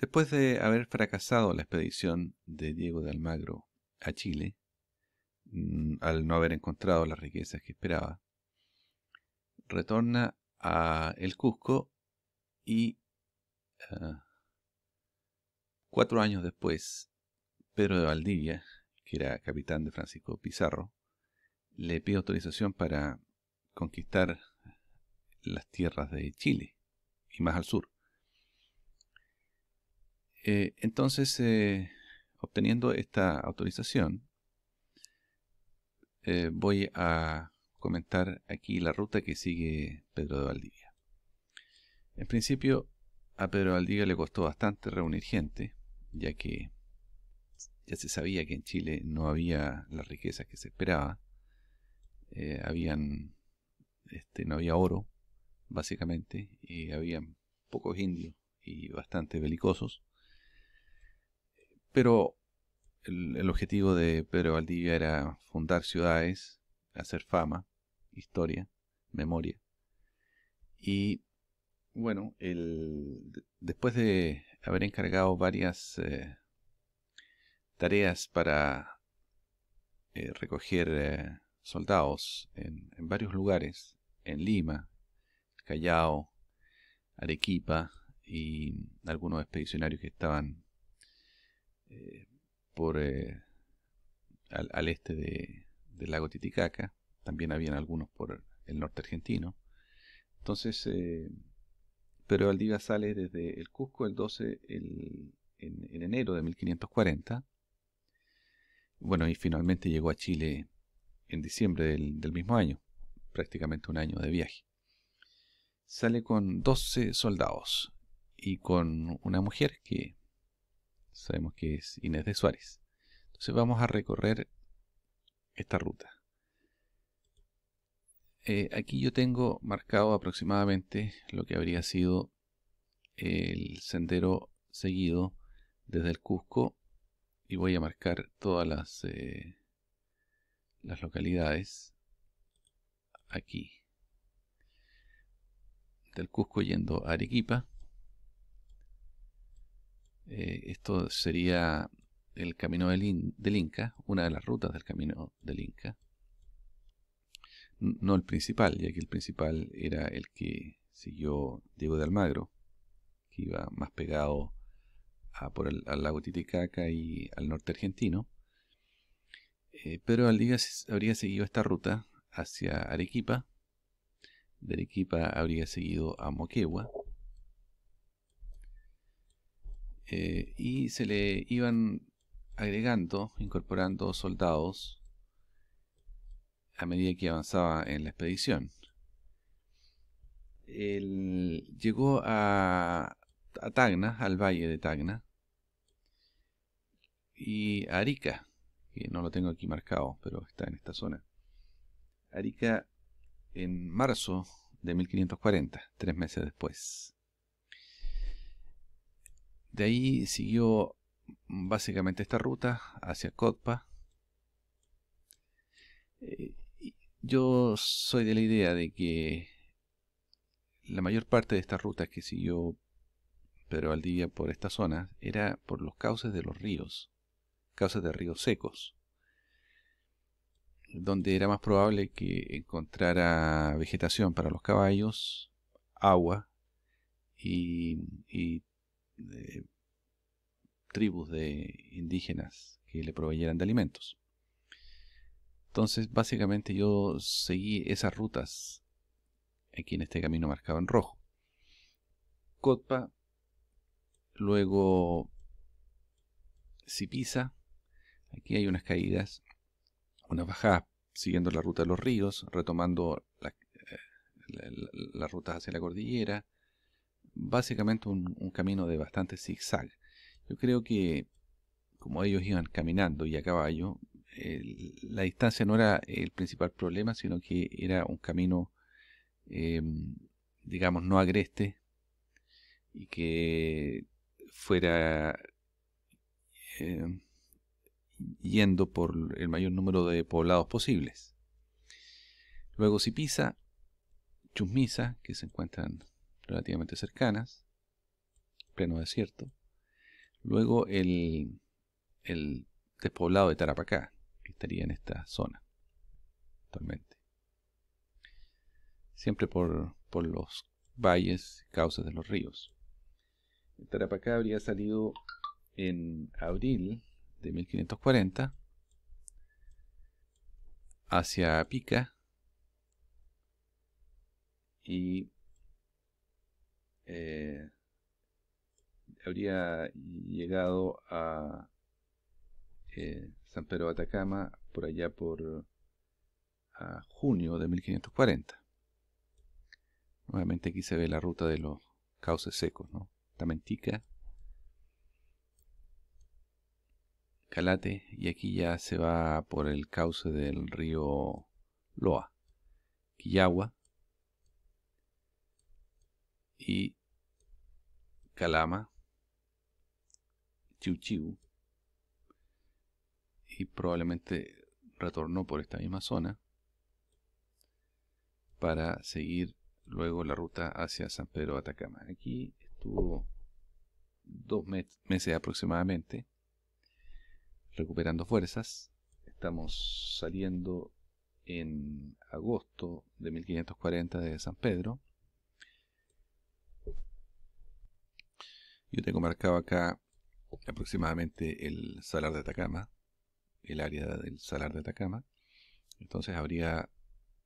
Después de haber fracasado la expedición de Diego de Almagro a Chile, mm, al no haber encontrado las riquezas que esperaba, retorna a el Cusco y ah, cuatro años después, Pedro de Valdivia, que era capitán de Francisco Pizarro, le pide autorización para conquistar las tierras de Chile y más al sur. Eh, entonces, eh, obteniendo esta autorización, eh, voy a comentar aquí la ruta que sigue Pedro de Valdivia. En principio, a Pedro de Valdivia le costó bastante reunir gente, ya que ya se sabía que en Chile no había las riquezas que se esperaba. Este, no había oro, básicamente, y había pocos indios y bastante belicosos. Pero el, objetivo de Pedro Valdivia era fundar ciudades, hacer fama, historia, memoria. Y bueno, después de haber encargado varias eh, tareas para eh, recoger eh, soldados en, en, varios lugares, en Lima, Callao, Arequipa y algunos expedicionarios que estaban eh, por eh, al, este del lago Titicaca, también habían algunos por el norte argentino. Entonces, eh, pero Valdivia sale desde el Cusco el 12 en, enero de 1540. Bueno, y finalmente llegó a Chile en diciembre del, del mismo año, prácticamente un año de viaje. Sale con 12 soldados y con una mujer que sabemos que es Inés de Suárez. Entonces vamos a recorrer esta ruta. Eh, aquí yo tengo marcado aproximadamente lo que habría sido el sendero seguido desde el Cusco y voy a marcar todas las, eh, las localidades aquí del Cusco yendo a Arequipa eh, esto sería el camino del, Inca, una de las rutas del camino del Inca. No el principal, ya que el principal era el que siguió Diego de Almagro, que iba más pegado a, por al lago Titicaca y al norte argentino. Eh, pero Pedro habría seguido esta ruta hacia Arequipa, de Arequipa habría seguido a Moquegua, Eh, y se le iban agregando, incorporando soldados a medida que avanzaba en la expedición. llegó a, Tagna al valle de Tagna y Arica, que no lo tengo aquí marcado, pero está en esta zona. Arica en marzo de 1540, tres meses después. De ahí siguió mm, básicamente esta ruta hacia Cotpa. Eh, yo soy de la idea de que la mayor parte de estas rutas que siguió Pedro Valdivia por esta zona era por los cauces de los ríos, cauces de ríos secos, donde era más probable que encontrara vegetación para los caballos, agua y, y tribus de indígenas que le proveyeran de alimentos. Entonces, básicamente yo seguí esas rutas aquí en este camino marcado en rojo. Cotpa, luego Sipisa, aquí hay unas caídas, unas bajadas siguiendo la ruta de los ríos, retomando las la, eh, rutas hacia la cordillera, básicamente un, camino de bastante zigzag. Yo creo que como ellos iban caminando y a caballo, la distancia no era el principal problema, sino que era un camino, em, digamos, no agreste y que fuera em, yendo por el mayor número de poblados posibles. Luego si pisa Chusmisa, que se encuentran relativamente cercanas, pleno desierto. Luego el, despoblado de Tarapacá, que estaría en esta zona actualmente. Siempre por, los valles, cauces de los ríos. Tarapacá habría salido en abril de 1540 hacia Pica y eh, habría llegado a eh, San Pedro de Atacama por allá por a junio de 1540. Nuevamente aquí se ve la ruta de los cauces secos, ¿no? Tamentica, Calate, y aquí ya se va por el cauce del río Loa, Quillagua, y Calama, Chiu Chiu, y probablemente retornó por esta misma zona para seguir luego la ruta hacia San Pedro Atacama. Aquí estuvo dos meses aproximadamente recuperando fuerzas. Estamos saliendo en agosto de 1540 desde San Pedro Yo tengo marcado acá aproximadamente el salar de Atacama, el área del salar de Atacama. Entonces habría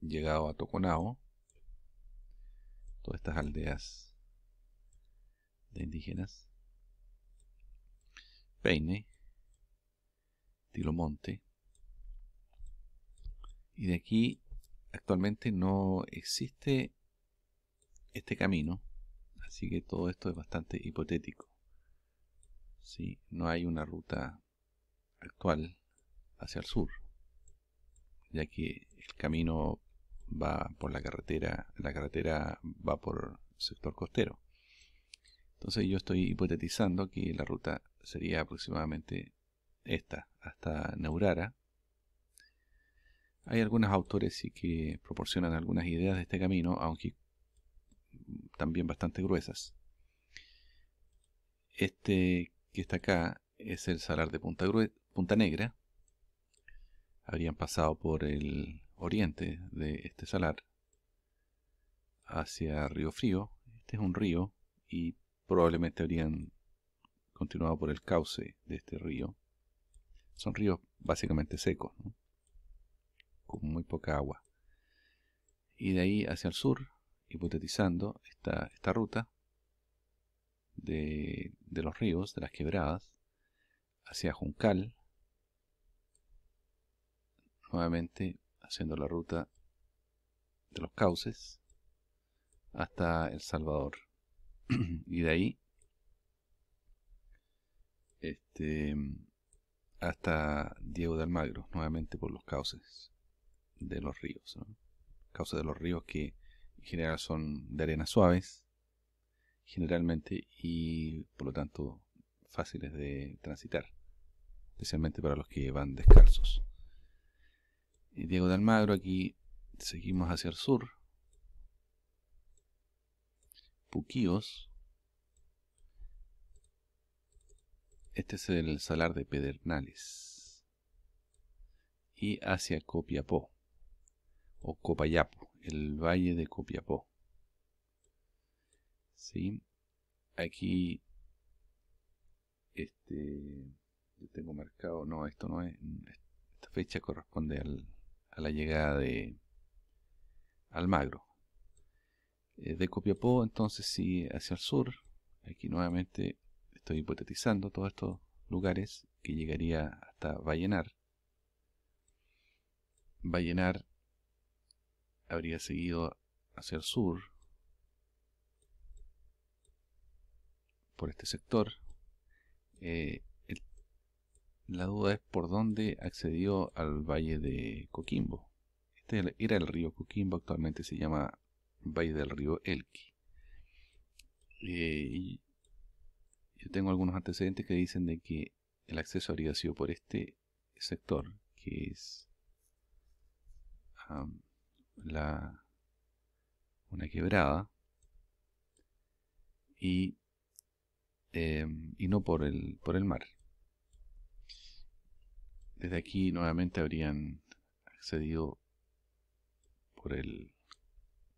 llegado a Toconao, todas estas aldeas de indígenas, Peine, Tilomonte, y de aquí actualmente no existe este camino Así que todo esto es bastante hipotético. si No hay una ruta actual hacia el sur, ya que el camino va por la carretera, la carretera va por el sector costero. Entonces yo estoy hipotetizando que la ruta sería aproximadamente esta, hasta Neurara. Hay algunos autores que proporcionan algunas ideas de este camino, aunque también bastante gruesas. Este que está acá es el salar de Punta, Punta Negra. Habrían pasado por el oriente de este salar hacia Río Frío. Este es un río y probablemente habrían continuado por el cauce de este río. Son ríos básicamente secos, con muy poca agua. Y de ahí hacia el sur hipotetizando esta, esta ruta de, de los ríos, de las quebradas, hacia Juncal, nuevamente haciendo la ruta de los cauces hasta El Salvador. y de ahí este, hasta Diego de Almagro, nuevamente por los cauces de los ríos. ¿no? Cauces de los ríos que general son de arenas suaves, generalmente, y por lo tanto fáciles de transitar, especialmente para los que van descalzos. Eh, Diego de Almagro, aquí seguimos hacia el sur. Puquíos. Este es el salar de Pedernales. Y hacia Copiapó o Copayapo el valle de Copiapó. ¿Sí? Aquí, este, tengo marcado, no, esto no es, esta fecha corresponde a la llegada de Almagro. Eh, de Copiapó, entonces sí, hacia el sur, aquí nuevamente estoy hipotetizando todos estos lugares que llegaría hasta Vallenar. Vallenar habría seguido hacia el sur por este sector eh, la duda es por dónde accedió al valle de Coquimbo este era el río Coquimbo actualmente se llama valle del río Elqui eh, yo tengo algunos antecedentes que dicen de que el acceso habría sido por este sector que es la, una quebrada y, em, y no por el, por el mar. Desde aquí nuevamente habrían accedido por el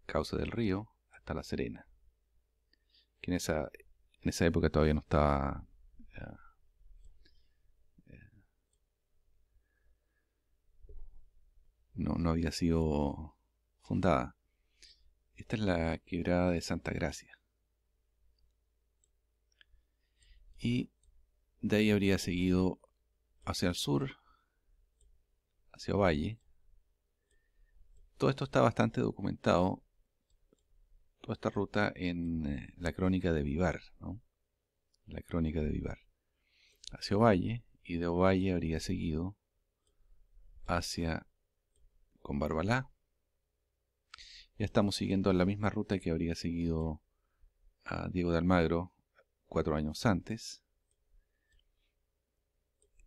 cauce del río hasta La Serena, que en esa, en esa época todavía no estaba eh, eh, no, no había sido fundada. Esta es la quebrada de Santa Gracia. Y de ahí habría seguido hacia el sur, hacia Ovalle. Todo esto está bastante documentado, toda esta ruta en eh, la crónica de Vivar, La crónica de Vivar. Hacia Ovalle, y de Ovalle habría seguido hacia con Conbarbalá, ya estamos siguiendo la misma ruta que habría seguido a ah, Diego de Almagro cuatro años antes,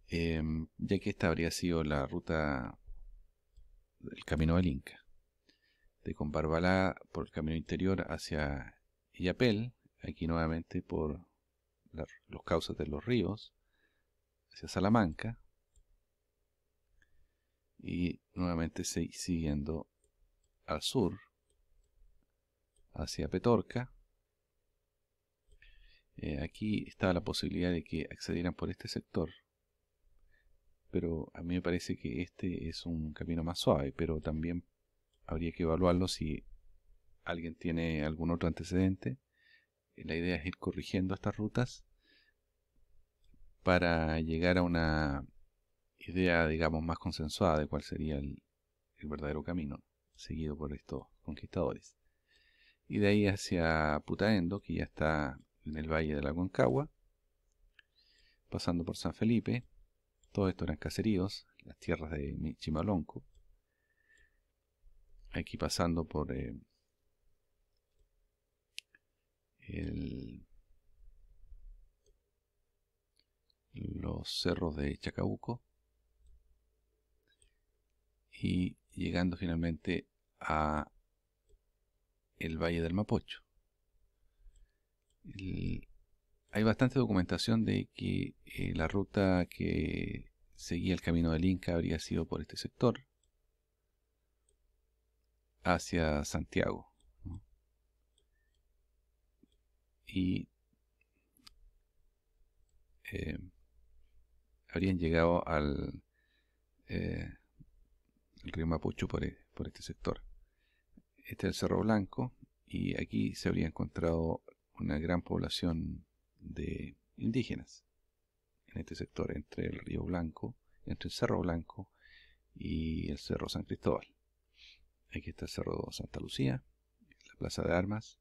em, ya que esta habría sido la ruta del camino del Inca, de Combarbalá por el camino interior hacia Illapel, aquí nuevamente por los cauces de los ríos, hacia Salamanca, y nuevamente siguiendo al sur hacia Petorca. Eh, aquí está la posibilidad de que accedieran por este sector. Pero a mí me parece que este es un camino más suave, pero también habría que evaluarlo si alguien tiene algún otro antecedente. Eh, la idea es ir corrigiendo estas rutas para llegar a una idea, digamos, más consensuada de cuál sería el verdadero camino seguido por estos conquistadores y de ahí hacia Putaendo, que ya está en el valle de la pasando por San Felipe, todo esto eran caseríos, las tierras de Chimalonco, aquí pasando por eh, los cerros de Chacabuco y llegando finalmente a el Valle del Mapocho. hay bastante documentación de que eh, la ruta que seguía el camino del Inca habría sido por este sector hacia Santiago. Y eh, habrían llegado al eh, río Mapocho por e, este sector. Este es el Cerro Blanco y aquí se habría encontrado una gran población de indígenas en este sector, entre el río Blanco, entre el Cerro Blanco y el Cerro San Cristóbal. Aquí está el Cerro Santa Lucía, la Plaza de Armas.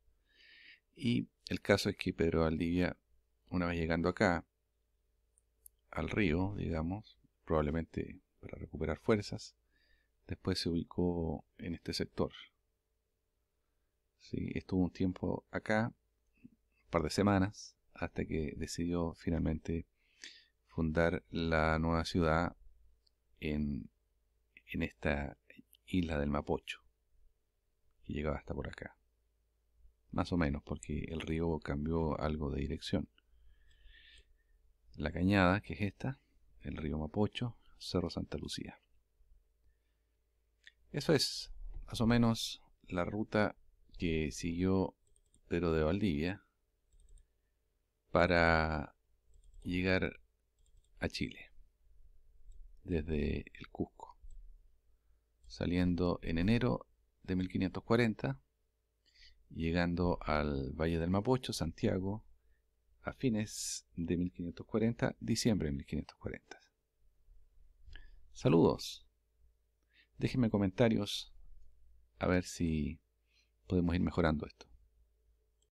Y el caso es que Pedro Valdivia, una vez llegando acá, al río, digamos, probablemente para recuperar fuerzas, después se ubicó en este sector, Estuvo un tiempo acá, un par de semanas, hasta que decidió finalmente fundar la nueva ciudad en, en esta isla del Mapocho, que llegaba hasta por acá. Más o menos, porque el río cambió algo de dirección. La cañada, que es esta, el río Mapocho, Cerro Santa Lucía. Eso es, más o menos, la ruta que siguió Pedro de Valdivia para llegar a Chile desde el Cusco, saliendo en enero de 1540, llegando al Valle del Mapocho, Santiago, a fines de 1540, diciembre de 1540. Saludos. Déjenme comentarios a ver si podemos ir mejorando esto.